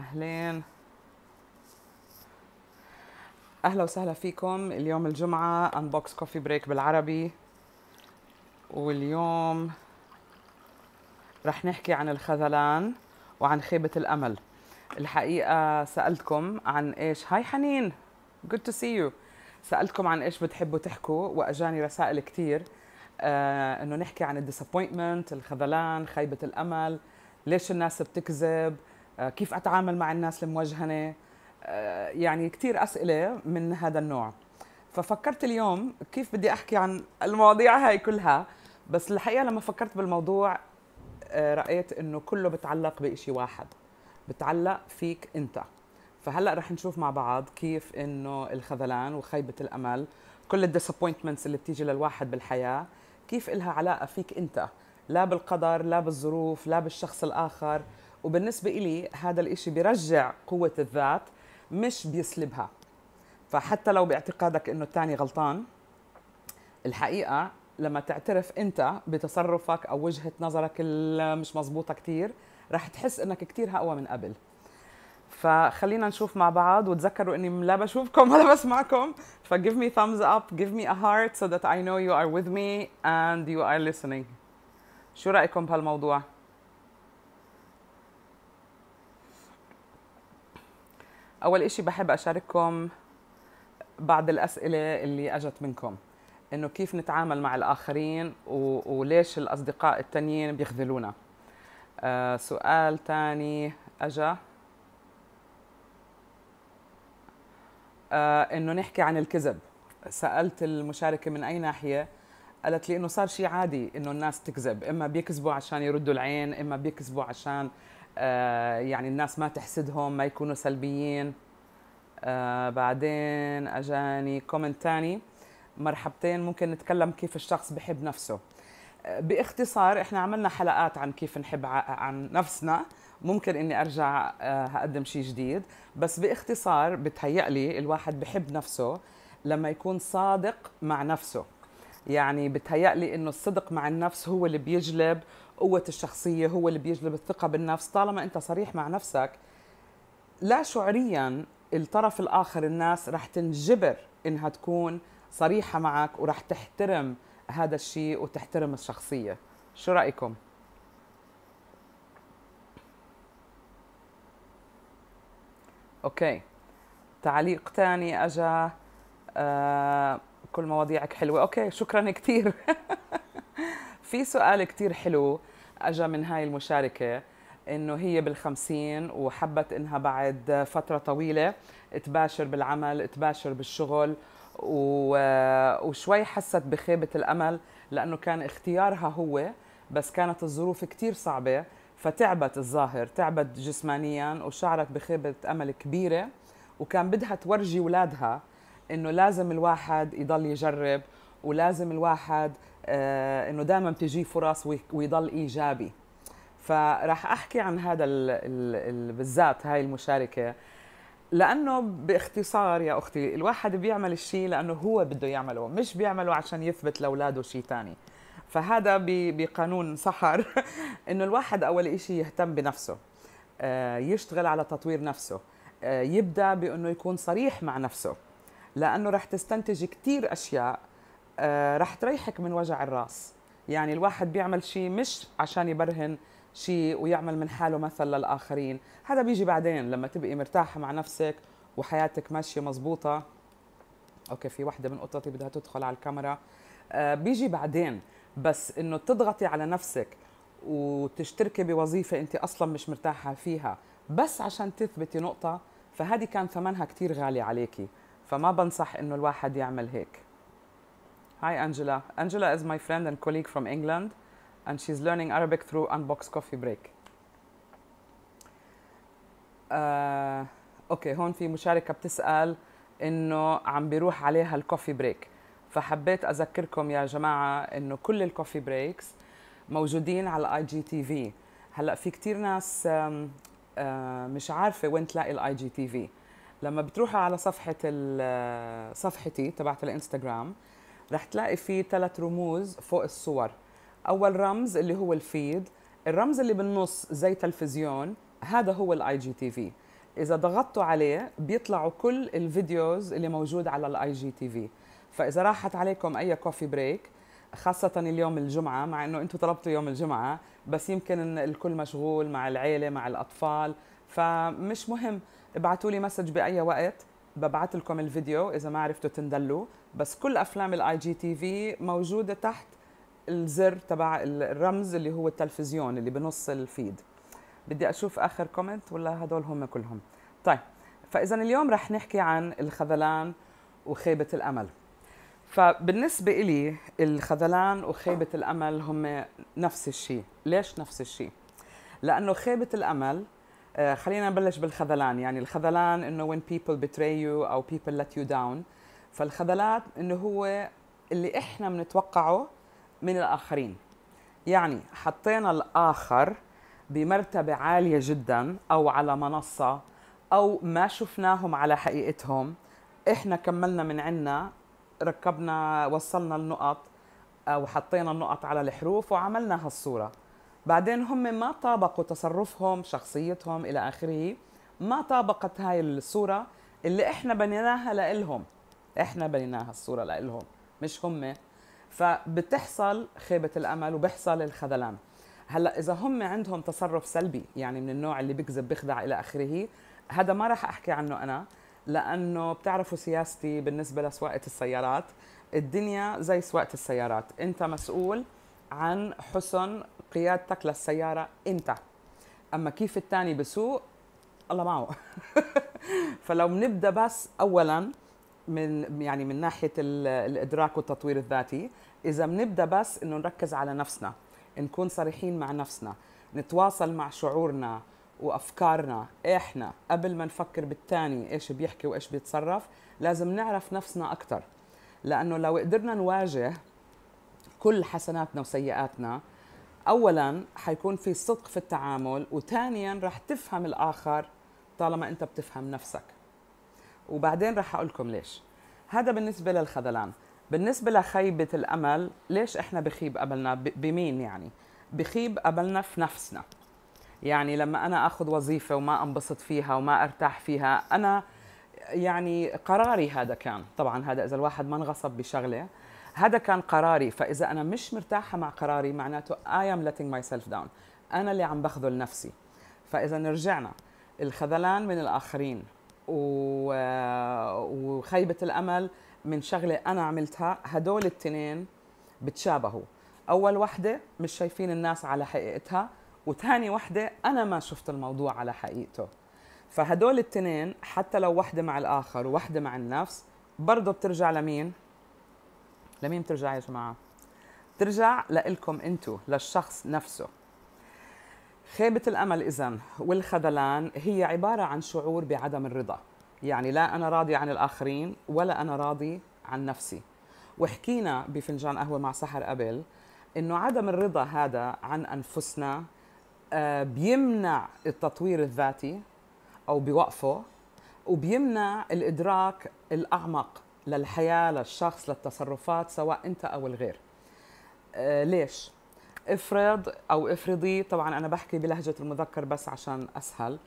أهلين أهلا وسهلا فيكم اليوم الجمعة أنبوكس كوفي بريك بالعربي واليوم رح نحكي عن الخذلان وعن خيبة الأمل الحقيقة سألتكم عن إيش هاي حنين good to see you سألتكم عن إيش بتحبوا تحكوا وأجاني رسائل كتير آه إنه نحكي عن الديسابوينتمنت الخذلان خيبة الأمل ليش الناس بتكذب آه، كيف اتعامل مع الناس الموجهنه آه، يعني كثير اسئله من هذا النوع ففكرت اليوم كيف بدي احكي عن المواضيع هاي كلها بس الحقيقه لما فكرت بالموضوع آه، رايت انه كله بتعلق بشيء واحد بتعلق فيك انت فهلا رح نشوف مع بعض كيف انه الخذلان وخيبه الامل كل الديسابوينتمنتس اللي بتيجي للواحد بالحياه كيف إلها علاقه فيك انت لا بالقدر لا بالظروف لا بالشخص الاخر وبالنسبة إلي هذا الإشي بيرجع قوة الذات مش بيسلبها فحتى لو باعتقادك إنه الثاني غلطان الحقيقة لما تعترف أنت بتصرفك أو وجهة نظرك مش مظبوطة كتير رح تحس إنك كتير أقوى من قبل فخلينا نشوف مع بعض وتذكروا اني لا بشوفكم ولا بسمعكم ف give me thumbs up give me a heart so that I know you are with me and you are listening شو رأيكم بهالموضوع؟ اول إشي بحب اشارككم بعض الاسئله اللي اجت منكم انه كيف نتعامل مع الاخرين و... وليش الاصدقاء التانيين بيخذلونا آه سؤال تاني اجا آه انه نحكي عن الكذب سالت المشاركه من اي ناحيه قالت لي انه صار شيء عادي انه الناس تكذب اما بيكذبوا عشان يردوا العين اما بيكذبوا عشان آه، يعني الناس ما تحسدهم ما يكونوا سلبيين آه، بعدين اجاني كومنت ثاني مرحبتين ممكن نتكلم كيف الشخص بحب نفسه آه، باختصار احنا عملنا حلقات عن كيف نحب عن نفسنا ممكن اني ارجع هقدم شيء جديد بس باختصار بتهيألي الواحد بحب نفسه لما يكون صادق مع نفسه يعني بتهيألي انه الصدق مع النفس هو اللي بيجلب قوة الشخصية هو اللي بيجلب الثقة بالنفس طالما أنت صريح مع نفسك لا شعوريا الطرف الآخر الناس رح تنجبر إنها تكون صريحة معك ورح تحترم هذا الشيء وتحترم الشخصية شو رأيكم؟ أوكي تعليق تاني أجا آه كل مواضيعك حلوة أوكي شكرا كتير في سؤال كتير حلو اجى من هاي المشاركه انه هي بالخمسين وحبت انها بعد فتره طويله تباشر بالعمل تباشر بالشغل وشوي حست بخيبه الامل لانه كان اختيارها هو بس كانت الظروف كتير صعبه فتعبت الظاهر تعبت جسمانيا وشعرت بخيبه امل كبيره وكان بدها تورجي اولادها انه لازم الواحد يضل يجرب ولازم الواحد آه، انه دائما بتجيه فرص ويضل ايجابي فراح احكي عن هذا ال ال بالذات هاي المشاركه لانه باختصار يا اختي الواحد بيعمل الشيء لانه هو بده يعمله مش بيعمله عشان يثبت لاولاده شيء ثاني فهذا بقانون سحر انه الواحد اول شيء يهتم بنفسه آه، يشتغل على تطوير نفسه آه، يبدا بانه يكون صريح مع نفسه لانه رح تستنتج كثير اشياء آه، رح تريحك من وجع الراس يعني الواحد بيعمل شيء مش عشان يبرهن شيء ويعمل من حاله مثل للآخرين هذا بيجي بعدين لما تبقي مرتاحة مع نفسك وحياتك ماشية مزبوطة أوكي في واحدة من قطتي بدها تدخل على الكاميرا آه بيجي بعدين بس إنه تضغطي على نفسك وتشتركي بوظيفة أنت أصلا مش مرتاحة فيها بس عشان تثبتي نقطة فهذه كان ثمنها كتير غالي عليكي فما بنصح إنه الواحد يعمل هيك Hi, Angela. Angela is my friend and colleague from England, and she's learning Arabic through Unbox Coffee Break. Uh, اوكي هون في مشاركه بتسال انه عم بيروح عليها الكوفي بريك فحبيت اذكركم يا جماعه انه كل الكوفي بريكس موجودين على الاي جي تي في هلا في كتير ناس آه، مش عارفه وين تلاقي الاي جي تي في لما بتروحوا على صفحه آه، صفحتي تبعت الانستغرام رح تلاقي فيه ثلاث رموز فوق الصور اول رمز اللي هو الفيد الرمز اللي بالنص زي تلفزيون هذا هو الاي جي تي في اذا ضغطتوا عليه بيطلعوا كل الفيديوز اللي موجود على الاي جي تي في فاذا راحت عليكم اي كوفي بريك خاصة اليوم الجمعة مع انه انتم طلبتوا يوم الجمعة بس يمكن إن الكل مشغول مع العيلة مع الاطفال فمش مهم ابعتوا لي مسج باي وقت ببعث لكم الفيديو اذا ما عرفتوا تندلوا بس كل افلام الاي جي تي في موجوده تحت الزر تبع الرمز اللي هو التلفزيون اللي بنص الفيد بدي اشوف اخر كومنت ولا هدول هم كلهم طيب فاذا اليوم رح نحكي عن الخذلان وخيبه الامل فبالنسبه إلي الخذلان وخيبه الامل هم نفس الشيء ليش نفس الشيء لانه خيبه الامل آه، خلينا نبلش بالخذلان يعني الخذلان انه when people betray you او people let you down فالخذلات انه هو اللي احنا بنتوقعه من الاخرين يعني حطينا الاخر بمرتبه عاليه جدا او على منصه او ما شفناهم على حقيقتهم احنا كملنا من عنا ركبنا وصلنا النقط او حطينا النقط على الحروف وعملنا هالصوره بعدين هم ما طابقوا تصرفهم شخصيتهم إلى آخره ما طابقت هاي الصورة اللي إحنا بنيناها لإلهم إحنا بنيناها الصورة لإلهم مش هم فبتحصل خيبة الأمل وبيحصل الخذلان هلا إذا هم عندهم تصرف سلبي يعني من النوع اللي بيكذب بيخدع إلى آخره هذا ما راح أحكي عنه أنا لأنه بتعرفوا سياستي بالنسبة لسواقة السيارات الدنيا زي سواقة السيارات أنت مسؤول عن حسن قيادتك للسيارة أنت أما كيف الثاني بسوق الله معه فلو بنبدا بس اولا من يعني من ناحيه الادراك والتطوير الذاتي اذا بنبدا بس انه نركز على نفسنا نكون صريحين مع نفسنا نتواصل مع شعورنا وافكارنا احنا قبل ما نفكر بالتاني ايش بيحكي وايش بيتصرف لازم نعرف نفسنا اكثر لانه لو قدرنا نواجه كل حسناتنا وسيئاتنا اولا حيكون في صدق في التعامل وثانيا رح تفهم الاخر طالما انت بتفهم نفسك وبعدين رح اقول لكم ليش هذا بالنسبه للخذلان بالنسبه لخيبه الامل ليش احنا بخيب املنا بمين يعني بخيب املنا في نفسنا يعني لما انا اخذ وظيفه وما انبسط فيها وما ارتاح فيها انا يعني قراري هذا كان طبعا هذا اذا الواحد ما انغصب بشغله هذا كان قراري فاذا انا مش مرتاحه مع قراري معناته I am letting myself down انا اللي عم بخذل نفسي فاذا رجعنا الخذلان من الاخرين و... وخيبه الامل من شغله انا عملتها هدول التنين بتشابهوا اول وحده مش شايفين الناس على حقيقتها وثاني وحده انا ما شفت الموضوع على حقيقته فهدول التنين حتى لو وحده مع الاخر ووحده مع النفس برضه بترجع لمين لمين بترجع يا جماعه بترجع لإلكم انتو للشخص نفسه خيبة الأمل إذا والخذلان هي عبارة عن شعور بعدم الرضا يعني لا أنا راضي عن الآخرين ولا أنا راضي عن نفسي وحكينا بفنجان قهوة مع سحر قبل إنه عدم الرضا هذا عن أنفسنا آه، بيمنع التطوير الذاتي أو بوقفه وبيمنع الإدراك الأعمق للحياه للشخص للتصرفات سواء انت او الغير آه، ليش افرض او افرضي طبعا انا بحكي بلهجه المذكر بس عشان اسهل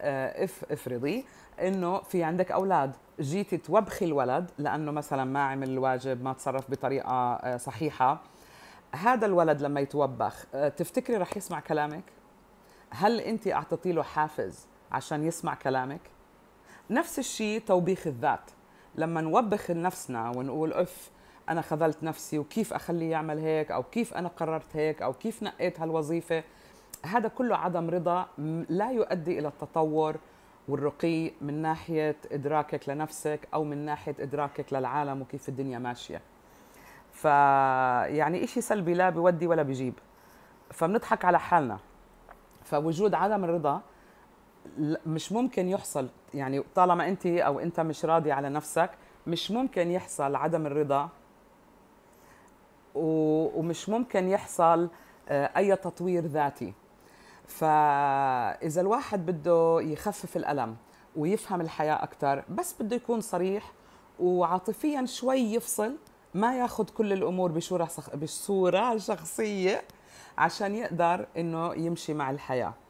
آه، اف افرضي انه في عندك اولاد جيتي توبخي الولد لانه مثلا ما عمل الواجب ما تصرف بطريقه آه، صحيحه هذا الولد لما يتوبخ تفتكري رح يسمع كلامك هل انت اعطيتي له حافز عشان يسمع كلامك نفس الشيء توبيخ الذات لما نوبخ لنفسنا ونقول اف انا خذلت نفسي وكيف اخليه يعمل هيك او كيف انا قررت هيك او كيف نقيت هالوظيفه هذا كله عدم رضا لا يؤدي الى التطور والرقي من ناحيه ادراكك لنفسك او من ناحيه ادراكك للعالم وكيف الدنيا ماشيه فيعني شيء سلبي لا بيودي ولا بيجيب فبنضحك على حالنا فوجود عدم الرضا مش ممكن يحصل يعني طالما انت او انت مش راضي على نفسك مش ممكن يحصل عدم الرضا ومش ممكن يحصل آه، اي تطوير ذاتي فاذا الواحد بده يخفف الالم ويفهم الحياه اكثر بس بده يكون صريح وعاطفيا شوي يفصل ما ياخذ كل الامور بصوره بصوره شخصيه عشان يقدر انه يمشي مع الحياه